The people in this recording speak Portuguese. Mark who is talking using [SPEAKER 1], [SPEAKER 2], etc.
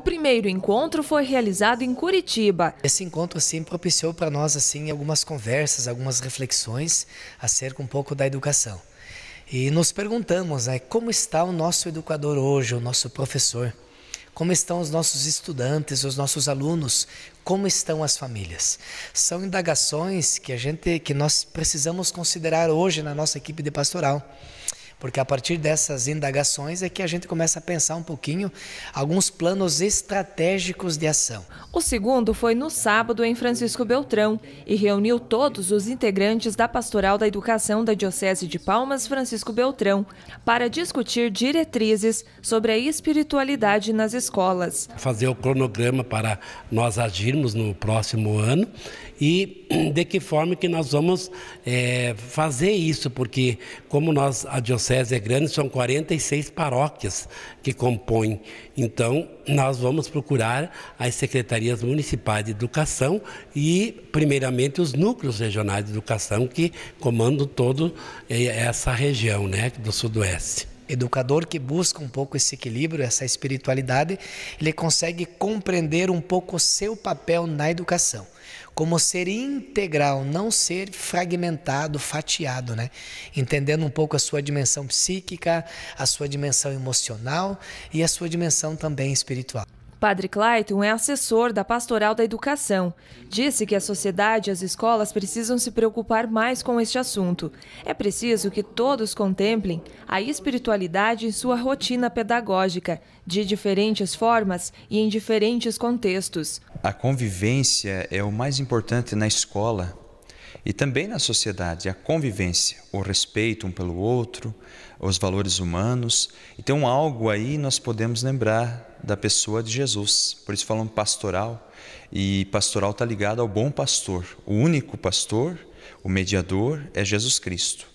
[SPEAKER 1] O primeiro encontro foi realizado em Curitiba. Esse encontro assim propiciou para nós assim algumas conversas, algumas reflexões acerca um pouco da educação. E nos perguntamos, né, como está o nosso educador hoje, o nosso professor? Como estão os nossos estudantes, os nossos alunos? Como estão as famílias? São indagações que a gente que nós precisamos considerar hoje na nossa equipe de pastoral. Porque a partir dessas indagações é que a gente começa a pensar um pouquinho alguns planos estratégicos de ação.
[SPEAKER 2] O segundo foi no sábado em Francisco Beltrão e reuniu todos os integrantes da Pastoral da Educação da Diocese de Palmas Francisco Beltrão para discutir diretrizes sobre a espiritualidade nas escolas.
[SPEAKER 3] Fazer o cronograma para nós agirmos no próximo ano e de que forma que nós vamos é, fazer isso, porque como nós, a Diocese diocese é grande, são 46 paróquias que compõem. Então, nós vamos procurar as secretarias municipais de educação e, primeiramente, os núcleos regionais de educação que comandam toda eh, essa região né, do Sudoeste
[SPEAKER 1] educador que busca um pouco esse equilíbrio, essa espiritualidade, ele consegue compreender um pouco o seu papel na educação como ser integral, não ser fragmentado, fatiado, né? Entendendo um pouco a sua dimensão psíquica, a sua dimensão emocional e a sua dimensão também espiritual.
[SPEAKER 2] Padre Clayton é assessor da Pastoral da Educação. Disse que a sociedade e as escolas precisam se preocupar mais com este assunto. É preciso que todos contemplem a espiritualidade em sua rotina pedagógica, de diferentes formas e em diferentes contextos.
[SPEAKER 4] A convivência é o mais importante na escola e também na sociedade, a convivência, o respeito um pelo outro, os valores humanos. Então, algo aí nós podemos lembrar da pessoa de Jesus. Por isso falam pastoral, e pastoral está ligado ao bom pastor. O único pastor, o mediador, é Jesus Cristo.